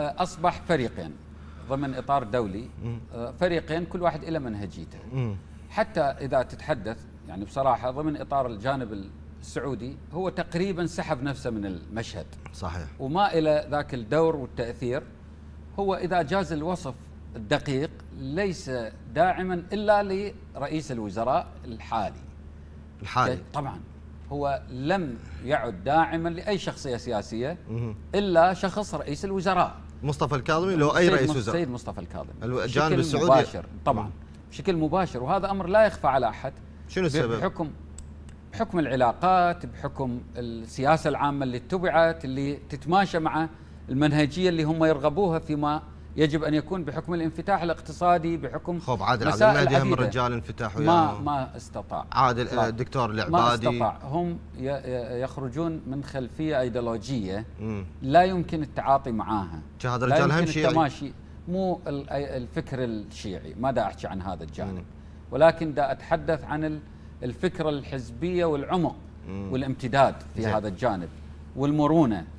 أصبح فريقين ضمن إطار دولي آه، فريقين كل واحد إلى منهجيته حتى إذا تتحدث يعني بصراحة ضمن إطار الجانب السعودي هو تقريبا سحب نفسه من المشهد صحيح وما إلى ذاك الدور والتأثير هو إذا جاز الوصف الدقيق ليس داعما إلا لرئيس الوزراء الحالي الحالي طبعا هو لم يعد داعما لاي شخصيه سياسيه الا شخص رئيس الوزراء مصطفى الكاظمي لو اي رئيس وزراء السيد مصطفى الكاظمي الجانب السعودي مباشر طبعا بشكل مباشر وهذا امر لا يخفى على احد شنو السبب؟ بحكم بحكم العلاقات بحكم السياسه العامه اللي اتبعت اللي تتماشى مع المنهجيه اللي هم يرغبوها فيما يجب ان يكون بحكم الانفتاح الاقتصادي بحكم خب عادل عبد المهدي هم رجال انفتاح ما ما استطاع عادل الدكتور العبادي ما استطاع هم يخرجون من خلفيه ايديولوجيه لا يمكن التعاطي معاها هذا رجال هم شيعي التماشي مو الفكر الشيعي ما دا احكي عن هذا الجانب مم. ولكن دا اتحدث عن الفكره الحزبيه والعمق مم. والامتداد في زي. هذا الجانب والمرونه